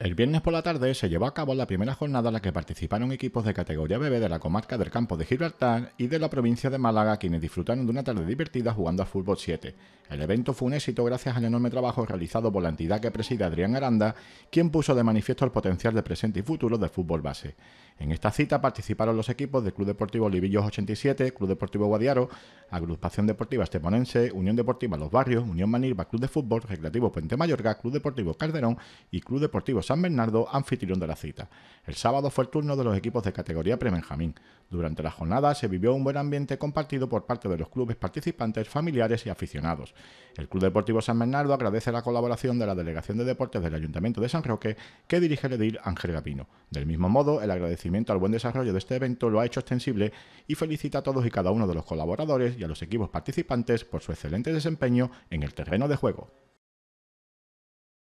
El viernes por la tarde se llevó a cabo la primera jornada en la que participaron equipos de categoría BB de la comarca del campo de Gibraltar y de la provincia de Málaga, quienes disfrutaron de una tarde divertida jugando a fútbol 7. El evento fue un éxito gracias al enorme trabajo realizado por la entidad que preside Adrián Aranda, quien puso de manifiesto el potencial de presente y futuro del fútbol base. En esta cita participaron los equipos del Club Deportivo Olivillos 87, Club Deportivo Guadiaro, Agrupación Deportiva Esteponense, Unión Deportiva Los Barrios, Unión Manilva, Club de Fútbol, Recreativo Puente Mayorga, Club Deportivo Calderón y Club Deportivo San Bernardo, anfitrión de la cita. El sábado fue el turno de los equipos de categoría pre-Benjamín. Durante la jornada se vivió un buen ambiente compartido por parte de los clubes participantes, familiares y aficionados. El Club Deportivo San Bernardo agradece la colaboración de la Delegación de Deportes del Ayuntamiento de San Roque, que dirige el edil Ángel Gavino. Del mismo modo, el agradecimiento al buen desarrollo de este evento lo ha hecho extensible y felicita a todos y cada uno de los colaboradores y a los equipos participantes por su excelente desempeño en el terreno de juego.